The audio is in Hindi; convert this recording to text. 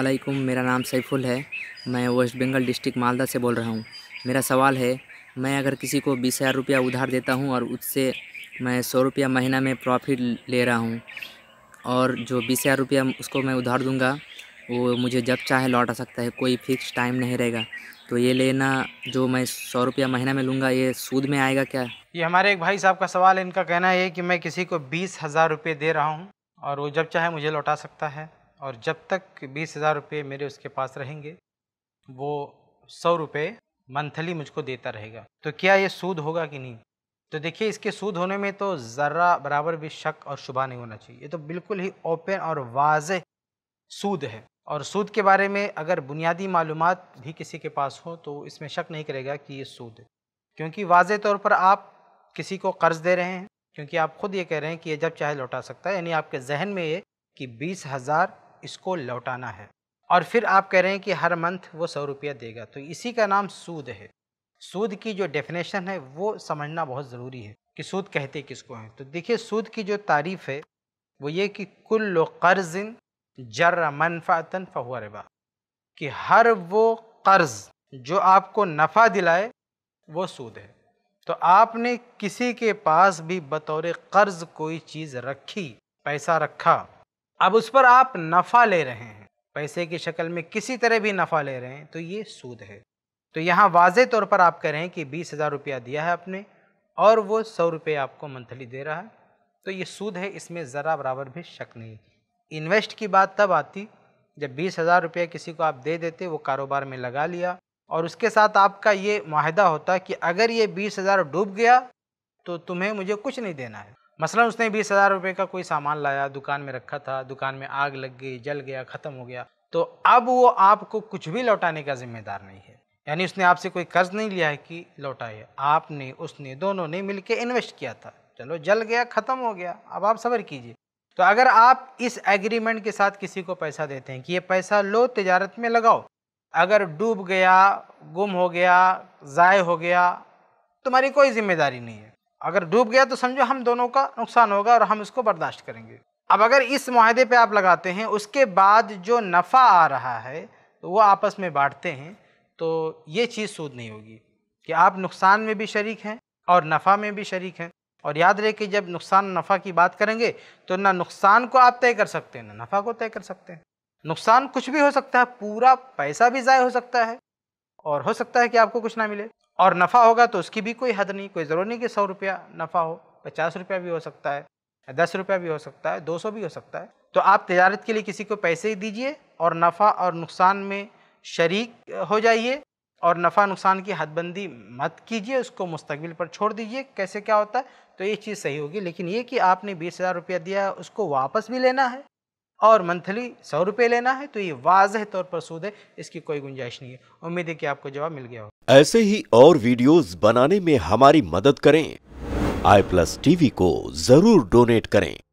वालेकुम मेरा नाम सैफुल है मैं वेस्ट बंगाल डिस्ट्रिक्ट मालदा से बोल रहा हूँ मेरा सवाल है मैं अगर किसी को बीस हज़ार रुपया उधार देता हूँ और उससे मैं सौ रुपया महीना में प्रॉफिट ले रहा हूँ और जो बीस हज़ार रुपया उसको मैं उधार दूँगा वो मुझे जब चाहे लौटा सकता है कोई फिक्स टाइम नहीं रहेगा तो ये लेना जो मैं सौ रुपया महीना में लूँगा ये सूद में आएगा क्या ये हमारे एक भाई साहब का सवाल इनका कहना है कि मैं किसी को बीस हज़ार रुपये दे रहा हूँ और वो जब चाहे मुझे लौटा सकता है और जब तक बीस हज़ार रुपये मेरे उसके पास रहेंगे वो सौ रुपये मंथली मुझको देता रहेगा तो क्या ये सूद होगा कि नहीं तो देखिए इसके सूद होने में तो ज़रा बराबर भी शक और शुभा नहीं होना चाहिए ये तो बिल्कुल ही ओपन और वाज सूद है और सूद के बारे में अगर बुनियादी मालूम भी किसी के पास हो तो इसमें शक नहीं करेगा कि ये सूद है क्योंकि वाज तौर पर आप किसी को कर्ज़ दे रहे हैं क्योंकि आप खुद ये कह रहे हैं कि ये जब चाहे लौटा सकता है यानी आपके जहन में ये कि बीस हज़ार इसको लौटाना है और फिर आप कह रहे हैं कि हर मंथ वो सौ रुपया देगा तो इसी का नाम सूद है सूद की जो डेफिनेशन है वो समझना बहुत ज़रूरी है कि सूद कहते किसको हैं तो देखिए सूद की जो तारीफ है वो ये कि कुल कर्ज़न जर्र मनफ़ातन फ़हुआ रबा कि हर वो कर्ज़ जो आपको नफ़ा दिलाए वो सूद है तो आपने किसी के पास भी बतौर कर्ज़ कोई चीज़ रखी पैसा रखा अब उस पर आप नफ़ा ले रहे हैं पैसे की शक्ल में किसी तरह भी नफ़ा ले रहे हैं तो ये सूद है तो यहाँ वाज तौर पर आप कह रहे हैं कि बीस हज़ार रुपया दिया है आपने और वो सौ रुपये आपको मंथली दे रहा है तो ये सूद है इसमें ज़रा बराबर भी शक नहीं इन्वेस्ट की बात तब आती जब बीस हज़ार रुपये किसी को आप दे देते वो कारोबार में लगा लिया और उसके साथ आपका ये माहदा होता कि अगर ये बीस हज़ार डूब गया तो तुम्हें मुझे कुछ नहीं देना है मसला उसने बीस हज़ार रुपये का कोई सामान लाया दुकान में रखा था दुकान में आग लग गई जल गया ख़त्म हो गया तो अब वो आपको कुछ भी लौटाने का जिम्मेदार नहीं है यानी उसने आपसे कोई कर्ज नहीं लिया है कि लौटाए आपने उसने दोनों ने के इन्वेस्ट किया था चलो जल गया ख़त्म हो गया अब आप सब्र कीजिए तो अगर आप इस एग्रीमेंट के साथ किसी को पैसा देते हैं कि ये पैसा लो तजारत में लगाओ अगर डूब गया गुम हो गया ज़ाय हो गया तुम्हारी कोई जिम्मेदारी नहीं है अगर डूब गया तो समझो हम दोनों का नुकसान होगा और हम इसको बर्दाश्त करेंगे अब अगर इस माहदे पे आप लगाते हैं उसके बाद जो नफ़ा आ रहा है तो वो आपस में बांटते हैं तो ये चीज़ सूद नहीं होगी कि आप नुकसान में भी शरीक हैं और नफ़ा में भी शरीक हैं और याद रहे कि जब नुकसान नफ़ा की बात करेंगे तो ना नुकसान को आप तय कर सकते हैं ना नफ़ा को तय कर सकते हैं नुकसान कुछ भी हो सकता है पूरा पैसा भी ज़ाय हो सकता है और हो सकता है कि आपको कुछ ना मिले और नफ़ा होगा तो उसकी भी कोई हद नहीं कोई ज़रूरी नहीं कि सौ रुपया नफ़ा हो पचास रुपया भी हो सकता है दस रुपया भी हो सकता है दो सौ भी हो सकता है तो आप तजारत के लिए किसी को पैसे ही दीजिए और नफ़ा और नुकसान में शरीक हो जाइए और नफ़ा नुकसान की हदबंदी मत कीजिए उसको मुस्तबिल पर छोड़ दीजिए कैसे क्या होता है तो ये चीज़ सही होगी लेकिन ये कि आपने बीस हज़ार रुपया दिया उसको वापस भी लेना है और मंथली सौ रुपये लेना है तो ये वाजह तौर पर सूद है इसकी कोई गुंजाइश नहीं है उम्मीद है कि आपको जवाब मिल गया हो ऐसे ही और वीडियोस बनाने में हमारी मदद करें आई प्लस टीवी को जरूर डोनेट करें